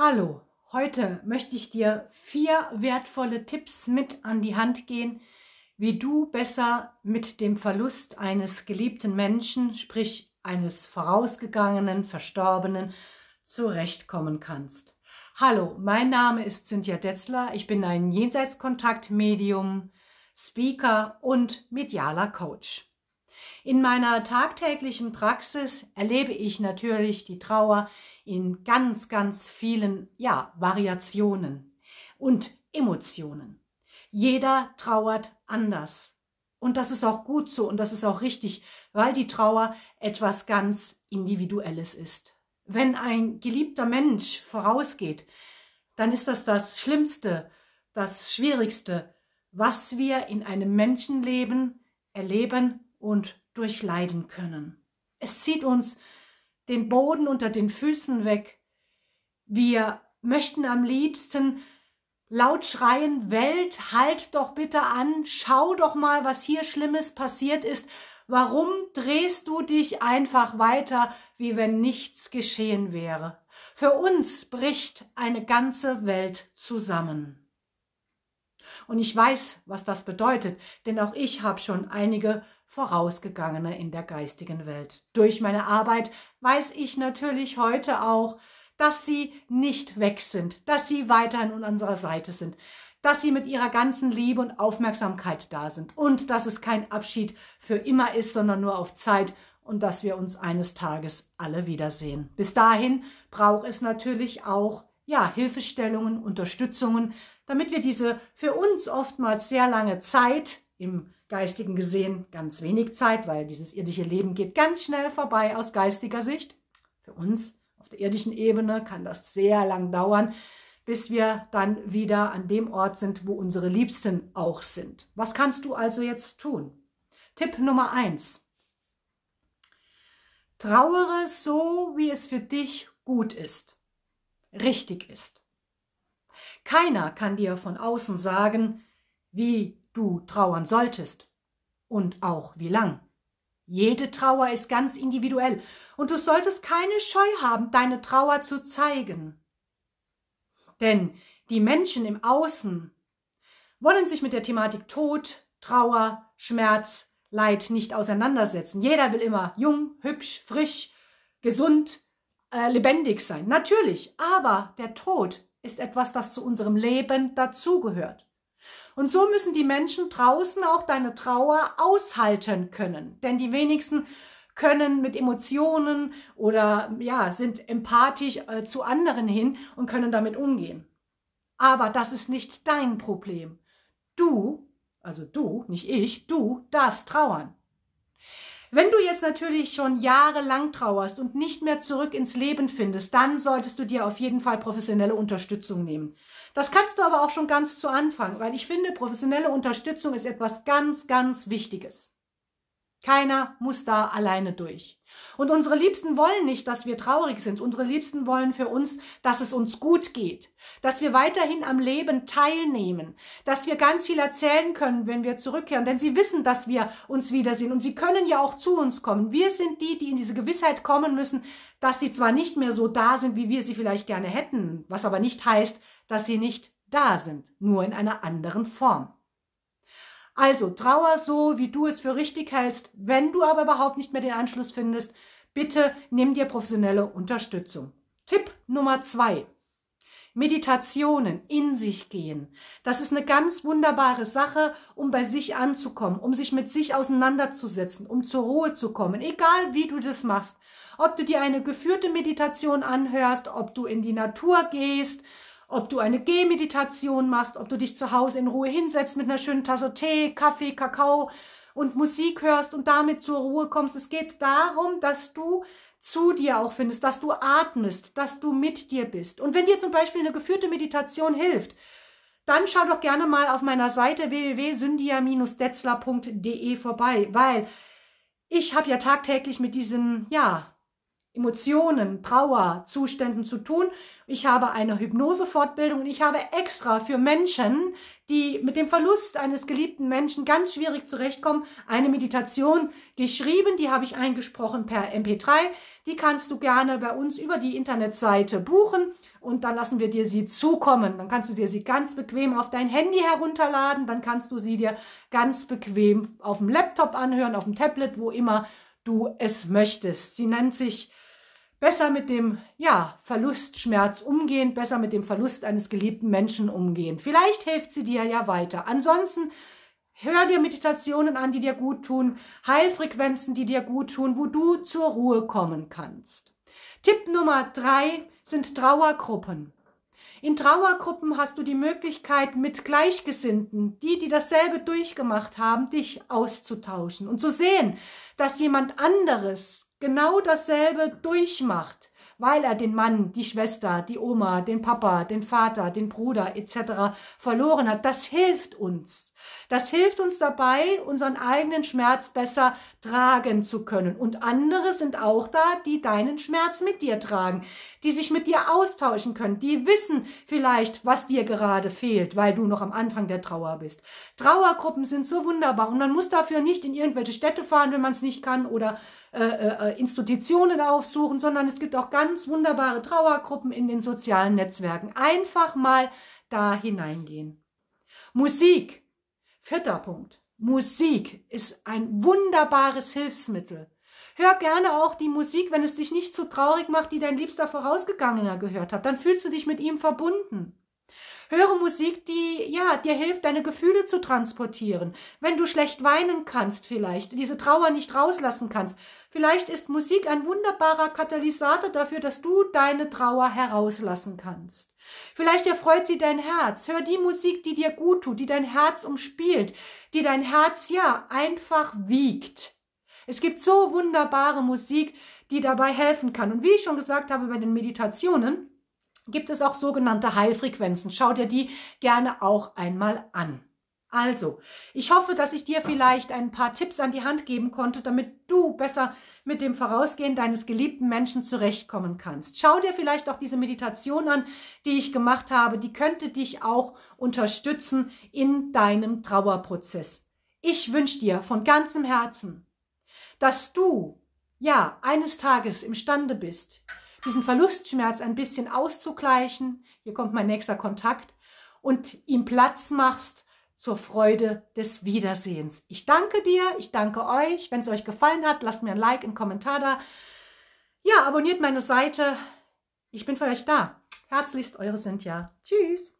Hallo, heute möchte ich dir vier wertvolle Tipps mit an die Hand gehen, wie du besser mit dem Verlust eines geliebten Menschen, sprich eines vorausgegangenen, verstorbenen, zurechtkommen kannst. Hallo, mein Name ist Cynthia Detzler, ich bin ein Jenseitskontaktmedium, Speaker und medialer Coach. In meiner tagtäglichen Praxis erlebe ich natürlich die Trauer in ganz, ganz vielen ja, Variationen und Emotionen. Jeder trauert anders. Und das ist auch gut so und das ist auch richtig, weil die Trauer etwas ganz Individuelles ist. Wenn ein geliebter Mensch vorausgeht, dann ist das das Schlimmste, das Schwierigste, was wir in einem Menschenleben erleben und durchleiden können. Es zieht uns den Boden unter den Füßen weg. Wir möchten am liebsten laut schreien, Welt, halt doch bitte an, schau doch mal, was hier Schlimmes passiert ist. Warum drehst du dich einfach weiter, wie wenn nichts geschehen wäre? Für uns bricht eine ganze Welt zusammen. Und ich weiß, was das bedeutet, denn auch ich habe schon einige Vorausgegangene in der geistigen Welt. Durch meine Arbeit weiß ich natürlich heute auch, dass sie nicht weg sind, dass sie weiterhin an unserer Seite sind, dass sie mit ihrer ganzen Liebe und Aufmerksamkeit da sind und dass es kein Abschied für immer ist, sondern nur auf Zeit und dass wir uns eines Tages alle wiedersehen. Bis dahin braucht es natürlich auch ja, Hilfestellungen, Unterstützungen, damit wir diese für uns oftmals sehr lange Zeit im geistigen gesehen ganz wenig Zeit, weil dieses irdische Leben geht ganz schnell vorbei aus geistiger Sicht. Für uns auf der irdischen Ebene kann das sehr lang dauern, bis wir dann wieder an dem Ort sind, wo unsere Liebsten auch sind. Was kannst du also jetzt tun? Tipp Nummer eins: Trauere so, wie es für dich gut ist, richtig ist. Keiner kann dir von außen sagen, wie du trauern solltest und auch wie lang. Jede Trauer ist ganz individuell und du solltest keine Scheu haben, deine Trauer zu zeigen. Denn die Menschen im Außen wollen sich mit der Thematik Tod, Trauer, Schmerz, Leid nicht auseinandersetzen. Jeder will immer jung, hübsch, frisch, gesund, äh, lebendig sein. Natürlich, aber der Tod ist etwas, das zu unserem Leben dazugehört. Und so müssen die Menschen draußen auch deine Trauer aushalten können. Denn die wenigsten können mit Emotionen oder ja, sind empathisch äh, zu anderen hin und können damit umgehen. Aber das ist nicht dein Problem. Du, also du, nicht ich, du darfst trauern. Wenn du jetzt natürlich schon jahrelang trauerst und nicht mehr zurück ins Leben findest, dann solltest du dir auf jeden Fall professionelle Unterstützung nehmen. Das kannst du aber auch schon ganz zu Anfang, weil ich finde, professionelle Unterstützung ist etwas ganz, ganz Wichtiges. Keiner muss da alleine durch. Und unsere Liebsten wollen nicht, dass wir traurig sind. Unsere Liebsten wollen für uns, dass es uns gut geht, dass wir weiterhin am Leben teilnehmen, dass wir ganz viel erzählen können, wenn wir zurückkehren, denn sie wissen, dass wir uns wiedersehen und sie können ja auch zu uns kommen. Wir sind die, die in diese Gewissheit kommen müssen, dass sie zwar nicht mehr so da sind, wie wir sie vielleicht gerne hätten, was aber nicht heißt, dass sie nicht da sind, nur in einer anderen Form. Also trauer so, wie du es für richtig hältst. Wenn du aber überhaupt nicht mehr den Anschluss findest, bitte nimm dir professionelle Unterstützung. Tipp Nummer zwei. Meditationen, in sich gehen. Das ist eine ganz wunderbare Sache, um bei sich anzukommen, um sich mit sich auseinanderzusetzen, um zur Ruhe zu kommen, egal wie du das machst. Ob du dir eine geführte Meditation anhörst, ob du in die Natur gehst, ob du eine Gehmeditation machst, ob du dich zu Hause in Ruhe hinsetzt mit einer schönen Tasse Tee, Kaffee, Kakao und Musik hörst und damit zur Ruhe kommst. Es geht darum, dass du zu dir auch findest, dass du atmest, dass du mit dir bist. Und wenn dir zum Beispiel eine geführte Meditation hilft, dann schau doch gerne mal auf meiner Seite www.syndia-detzler.de vorbei, weil ich habe ja tagtäglich mit diesen, ja, Emotionen, Trauer, Zuständen zu tun. Ich habe eine Hypnosefortbildung und ich habe extra für Menschen, die mit dem Verlust eines geliebten Menschen ganz schwierig zurechtkommen, eine Meditation geschrieben. Die habe ich eingesprochen per MP3. Die kannst du gerne bei uns über die Internetseite buchen und dann lassen wir dir sie zukommen. Dann kannst du dir sie ganz bequem auf dein Handy herunterladen. Dann kannst du sie dir ganz bequem auf dem Laptop anhören, auf dem Tablet, wo immer du es möchtest. Sie nennt sich besser mit dem ja, Verlustschmerz umgehen, besser mit dem Verlust eines geliebten Menschen umgehen. Vielleicht hilft sie dir ja weiter. Ansonsten hör dir Meditationen an, die dir gut tun, Heilfrequenzen, die dir gut tun, wo du zur Ruhe kommen kannst. Tipp Nummer drei sind Trauergruppen. In Trauergruppen hast du die Möglichkeit, mit Gleichgesinnten, die, die dasselbe durchgemacht haben, dich auszutauschen und zu sehen, dass jemand anderes genau dasselbe durchmacht, weil er den Mann, die Schwester, die Oma, den Papa, den Vater, den Bruder etc. verloren hat. Das hilft uns. Das hilft uns dabei, unseren eigenen Schmerz besser tragen zu können. Und andere sind auch da, die deinen Schmerz mit dir tragen, die sich mit dir austauschen können, die wissen vielleicht, was dir gerade fehlt, weil du noch am Anfang der Trauer bist. Trauergruppen sind so wunderbar und man muss dafür nicht in irgendwelche Städte fahren, wenn man es nicht kann oder äh, äh, äh, Institutionen aufsuchen, sondern es gibt auch ganz wunderbare Trauergruppen in den sozialen Netzwerken. Einfach mal da hineingehen. Musik. Vierter Punkt. Musik ist ein wunderbares Hilfsmittel Hör gerne auch die Musik, wenn es dich nicht so traurig macht, die dein liebster Vorausgegangener gehört hat. Dann fühlst du dich mit ihm verbunden. Höre Musik, die ja dir hilft, deine Gefühle zu transportieren. Wenn du schlecht weinen kannst, vielleicht diese Trauer nicht rauslassen kannst, vielleicht ist Musik ein wunderbarer Katalysator dafür, dass du deine Trauer herauslassen kannst. Vielleicht erfreut sie dein Herz. Hör die Musik, die dir gut tut, die dein Herz umspielt, die dein Herz ja einfach wiegt. Es gibt so wunderbare Musik, die dabei helfen kann. Und wie ich schon gesagt habe bei den Meditationen, gibt es auch sogenannte Heilfrequenzen. Schau dir die gerne auch einmal an. Also, ich hoffe, dass ich dir vielleicht ein paar Tipps an die Hand geben konnte, damit du besser mit dem Vorausgehen deines geliebten Menschen zurechtkommen kannst. Schau dir vielleicht auch diese Meditation an, die ich gemacht habe. Die könnte dich auch unterstützen in deinem Trauerprozess. Ich wünsche dir von ganzem Herzen dass du ja eines Tages imstande bist, diesen Verlustschmerz ein bisschen auszugleichen, hier kommt mein nächster Kontakt, und ihm Platz machst zur Freude des Wiedersehens. Ich danke dir, ich danke euch. Wenn es euch gefallen hat, lasst mir ein Like, einen Kommentar da. Ja, abonniert meine Seite. Ich bin für euch da. Herzlichst, eure Cynthia. Tschüss.